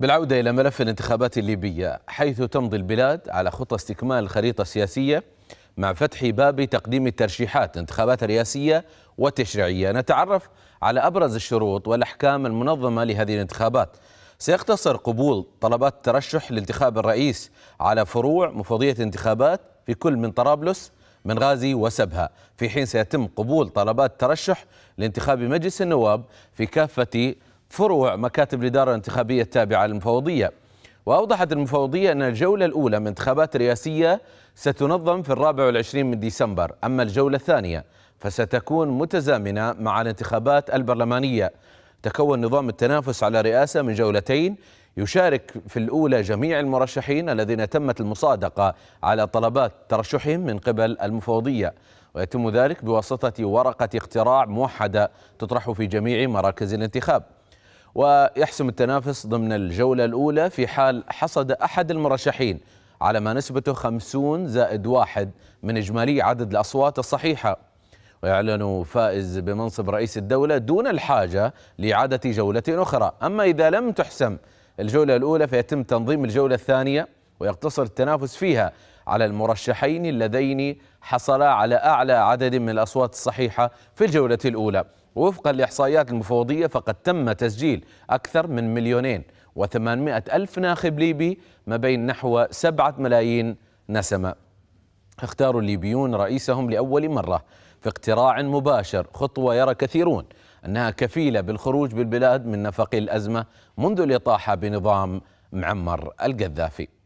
بالعودة إلى ملف الانتخابات الليبية حيث تمضي البلاد على خطى استكمال الخريطة السياسية مع فتح باب تقديم الترشيحات انتخابات رئاسية وتشريعية نتعرف على أبرز الشروط والأحكام المنظمة لهذه الانتخابات سيقتصر قبول طلبات الترشح لانتخاب الرئيس على فروع مفوضية انتخابات في كل من طرابلس غازي وسبها في حين سيتم قبول طلبات الترشح لانتخاب مجلس النواب في كافة فروع مكاتب الإدارة الانتخابية التابعة للمفوضية وأوضحت المفوضية أن الجولة الأولى من انتخابات رئاسية ستنظم في الرابع والعشرين من ديسمبر أما الجولة الثانية فستكون متزامنة مع الانتخابات البرلمانية تكون نظام التنافس على رئاسة من جولتين يشارك في الأولى جميع المرشحين الذين تمت المصادقة على طلبات ترشحهم من قبل المفوضية ويتم ذلك بواسطة ورقة اقتراع موحدة تطرح في جميع مراكز الانتخاب ويحسم التنافس ضمن الجولة الأولى في حال حصد أحد المرشحين على ما نسبته 50 زائد واحد من إجمالي عدد الأصوات الصحيحة ويعلن فائز بمنصب رئيس الدولة دون الحاجة لإعادة جولة أخرى أما إذا لم تحسم الجولة الأولى فيتم تنظيم الجولة الثانية ويقتصر التنافس فيها على المرشحين اللذين حصلا على أعلى عدد من الأصوات الصحيحة في الجولة الأولى وفقا لإحصائيات المفوضية فقد تم تسجيل أكثر من مليونين وثمانمائة ألف ناخب ليبي ما بين نحو سبعة ملايين نسمة اختاروا الليبيون رئيسهم لأول مرة في اقتراع مباشر خطوة يرى كثيرون أنها كفيلة بالخروج بالبلاد من نفق الأزمة منذ الإطاحة بنظام معمر القذافي